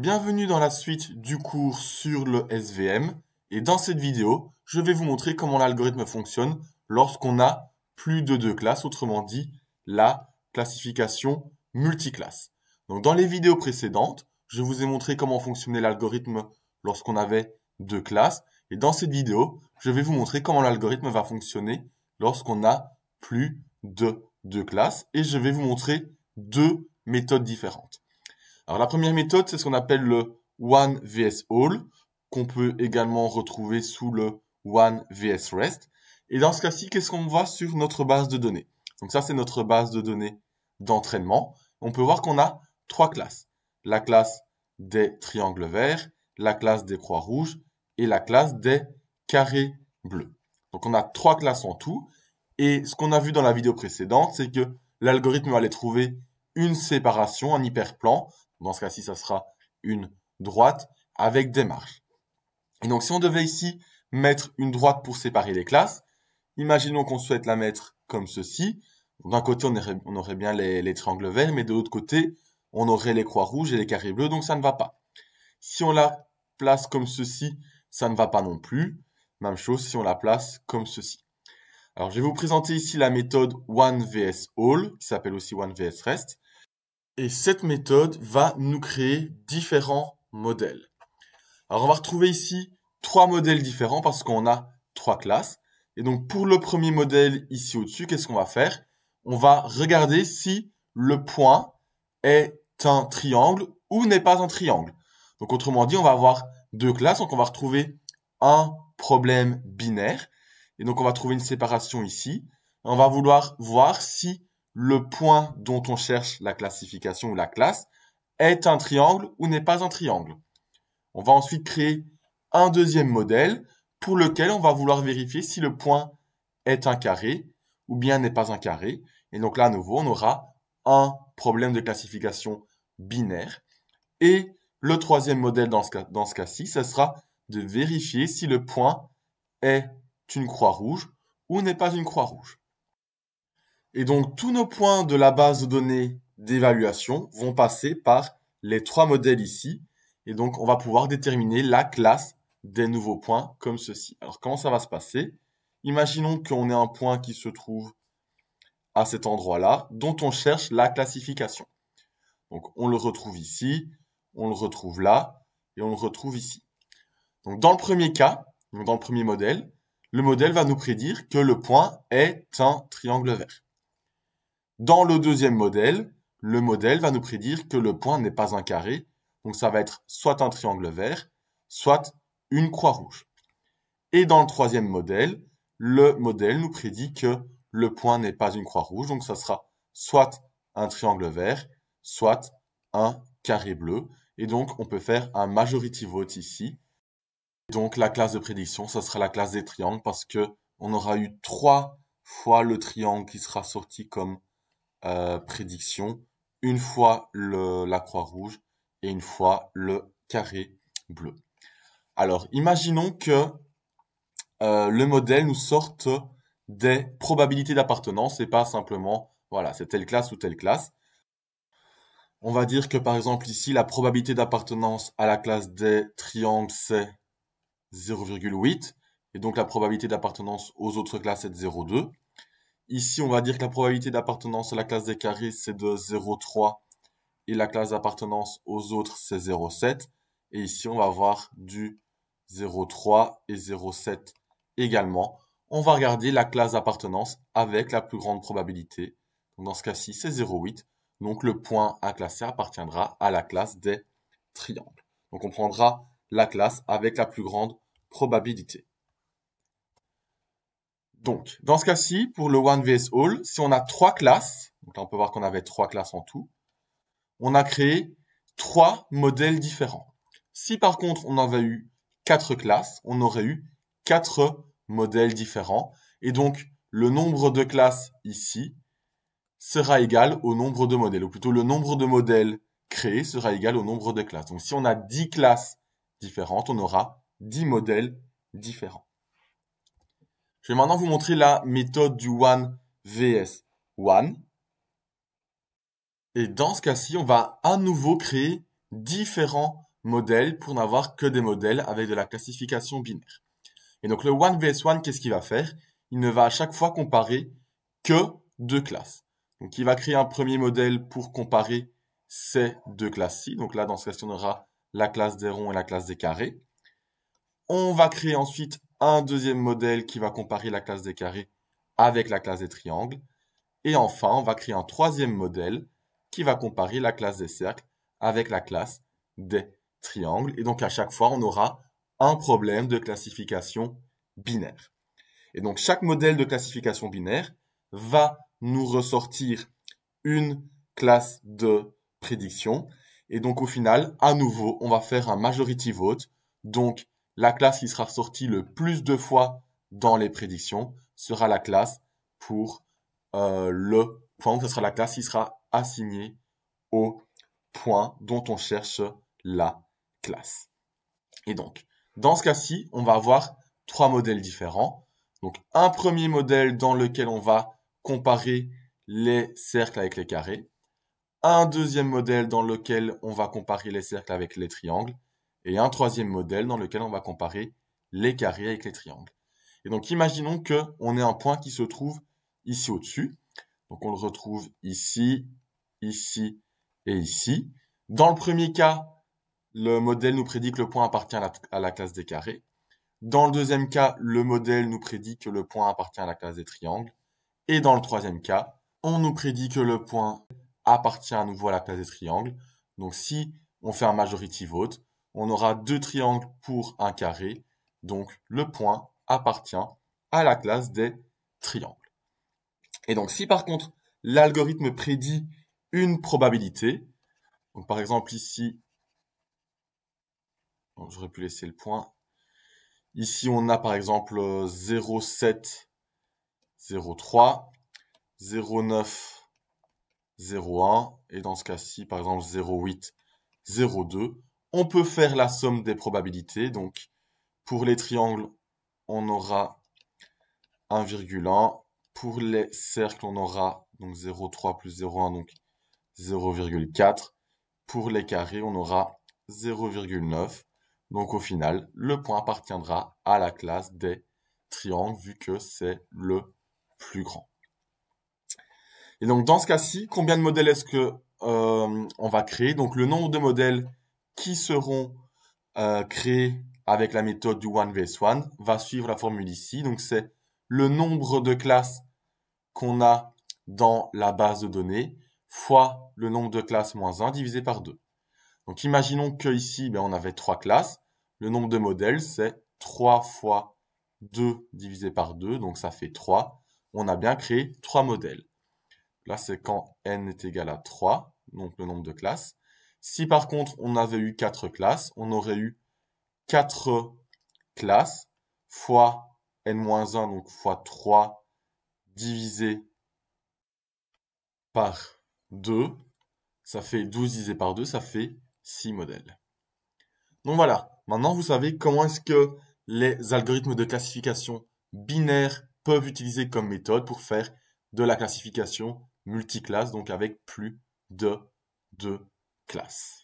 Bienvenue dans la suite du cours sur le SVM et dans cette vidéo, je vais vous montrer comment l'algorithme fonctionne lorsqu'on a plus de deux classes, autrement dit la classification multiclasse. Donc dans les vidéos précédentes, je vous ai montré comment fonctionnait l'algorithme lorsqu'on avait deux classes et dans cette vidéo, je vais vous montrer comment l'algorithme va fonctionner lorsqu'on a plus de deux classes et je vais vous montrer deux méthodes différentes. Alors la première méthode, c'est ce qu'on appelle le One VS All, qu'on peut également retrouver sous le One VS REST. Et dans ce cas-ci, qu'est-ce qu'on voit sur notre base de données Donc ça, c'est notre base de données d'entraînement. On peut voir qu'on a trois classes. La classe des triangles verts, la classe des croix rouges et la classe des carrés bleus. Donc on a trois classes en tout. Et ce qu'on a vu dans la vidéo précédente, c'est que l'algorithme allait trouver une séparation, un hyperplan dans ce cas-ci, ça sera une droite avec des marges. Et donc, si on devait ici mettre une droite pour séparer les classes, imaginons qu'on souhaite la mettre comme ceci. D'un côté, on aurait, bien les, triangles verts, mais de l'autre côté, on aurait les croix rouges et les carrés bleus, donc ça ne va pas. Si on la place comme ceci, ça ne va pas non plus. Même chose si on la place comme ceci. Alors, je vais vous présenter ici la méthode one vs all, qui s'appelle aussi one vs rest. Et cette méthode va nous créer différents modèles. Alors on va retrouver ici trois modèles différents parce qu'on a trois classes. Et donc pour le premier modèle ici au-dessus, qu'est-ce qu'on va faire On va regarder si le point est un triangle ou n'est pas un triangle. Donc autrement dit, on va avoir deux classes. Donc on va retrouver un problème binaire. Et donc on va trouver une séparation ici. On va vouloir voir si le point dont on cherche la classification ou la classe est un triangle ou n'est pas un triangle. On va ensuite créer un deuxième modèle pour lequel on va vouloir vérifier si le point est un carré ou bien n'est pas un carré. Et donc là, à nouveau, on aura un problème de classification binaire. Et le troisième modèle dans ce cas-ci, ce sera de vérifier si le point est une croix rouge ou n'est pas une croix rouge. Et donc, tous nos points de la base de données d'évaluation vont passer par les trois modèles ici. Et donc, on va pouvoir déterminer la classe des nouveaux points comme ceci. Alors, comment ça va se passer Imaginons qu'on ait un point qui se trouve à cet endroit-là, dont on cherche la classification. Donc, on le retrouve ici, on le retrouve là, et on le retrouve ici. Donc, dans le premier cas, dans le premier modèle, le modèle va nous prédire que le point est un triangle vert. Dans le deuxième modèle, le modèle va nous prédire que le point n'est pas un carré, donc ça va être soit un triangle vert, soit une croix rouge. Et dans le troisième modèle, le modèle nous prédit que le point n'est pas une croix rouge, donc ça sera soit un triangle vert, soit un carré bleu. Et donc on peut faire un majority vote ici. Donc la classe de prédiction, ça sera la classe des triangles parce que on aura eu trois fois le triangle qui sera sorti comme euh, prédiction, une fois la croix rouge et une fois le carré bleu. Alors, imaginons que euh, le modèle nous sorte des probabilités d'appartenance et pas simplement, voilà, c'est telle classe ou telle classe. On va dire que par exemple ici, la probabilité d'appartenance à la classe des triangles, c'est 0,8. Et donc la probabilité d'appartenance aux autres classes est 0,2. Ici, on va dire que la probabilité d'appartenance à la classe des carrés, c'est de 0,3 et la classe d'appartenance aux autres, c'est 0,7. Et ici, on va avoir du 0,3 et 0,7 également. On va regarder la classe d'appartenance avec la plus grande probabilité. Dans ce cas-ci, c'est 0,8. Donc, le point à classer appartiendra à la classe des triangles. Donc, on prendra la classe avec la plus grande probabilité. Donc, dans ce cas-ci, pour le One vs All, si on a trois classes, donc on peut voir qu'on avait trois classes en tout, on a créé trois modèles différents. Si par contre on avait eu quatre classes, on aurait eu quatre modèles différents. Et donc, le nombre de classes ici sera égal au nombre de modèles, ou plutôt le nombre de modèles créés sera égal au nombre de classes. Donc si on a 10 classes différentes, on aura dix modèles différents. Je vais maintenant vous montrer la méthode du 1 vs 1. Et dans ce cas-ci, on va à nouveau créer différents modèles pour n'avoir que des modèles avec de la classification binaire. Et donc le 1 vs 1, qu'est-ce qu'il va faire Il ne va à chaque fois comparer que deux classes. Donc il va créer un premier modèle pour comparer ces deux classes-ci. Donc là, dans ce cas-ci, on aura la classe des ronds et la classe des carrés. On va créer ensuite un deuxième modèle qui va comparer la classe des carrés avec la classe des triangles, et enfin on va créer un troisième modèle qui va comparer la classe des cercles avec la classe des triangles, et donc à chaque fois on aura un problème de classification binaire. Et donc chaque modèle de classification binaire va nous ressortir une classe de prédiction, et donc au final, à nouveau, on va faire un majority vote, donc la classe qui sera sortie le plus de fois dans les prédictions sera la classe pour euh, le point, ce sera la classe qui sera assignée au point dont on cherche la classe. Et donc, dans ce cas-ci, on va avoir trois modèles différents. Donc, un premier modèle dans lequel on va comparer les cercles avec les carrés. Un deuxième modèle dans lequel on va comparer les cercles avec les triangles et un troisième modèle dans lequel on va comparer les carrés avec les triangles. Et donc imaginons qu'on ait un point qui se trouve ici au-dessus. Donc on le retrouve ici, ici et ici. Dans le premier cas, le modèle nous prédit que le point appartient à la, classe des carrés. Dans le deuxième cas, le modèle nous prédit que le point appartient à la classe des triangles. Et dans le troisième cas, on nous prédit que le point appartient à nouveau à la classe des triangles. Donc si on fait un majority vote, on aura deux triangles pour un carré, donc le point appartient à la classe des triangles. Et donc si par contre l'algorithme prédit une probabilité, par exemple ici, j'aurais pu laisser le point, ici on a par exemple 0,7, 0,3, 0,9, 0,1, et dans ce cas-ci par exemple 0,8, 0,2, on peut faire la somme des probabilités. Donc, pour les triangles, on aura 1,1. Pour les cercles, on aura donc 0,3 plus 0,1, donc 0,4. Pour les carrés, on aura 0,9. Donc au final, le point appartiendra à la classe des triangles, vu que c'est le plus grand. Et donc dans ce cas-ci, combien de modèles est-ce que euh, on va créer Donc le nombre de modèles qui seront euh, créés avec la méthode du 1v1 va suivre la formule ici. Donc c'est le nombre de classes qu'on a dans la base de données fois le nombre de classes moins 1 divisé par 2. Donc imaginons que ici ben, on avait 3 classes. Le nombre de modèles c'est 3 fois 2 divisé par 2, donc ça fait 3. On a bien créé 3 modèles. Là c'est quand n est égal à 3, donc le nombre de classes. Si par contre on avait eu 4 classes, on aurait eu 4 classes fois n-1, donc fois 3 divisé par 2. Ça fait 12 divisé par 2, ça fait 6 modèles. Donc voilà, maintenant vous savez comment est-ce que les algorithmes de classification binaire peuvent utiliser comme méthode pour faire de la classification multiclasse, donc avec plus de 2 Klasse.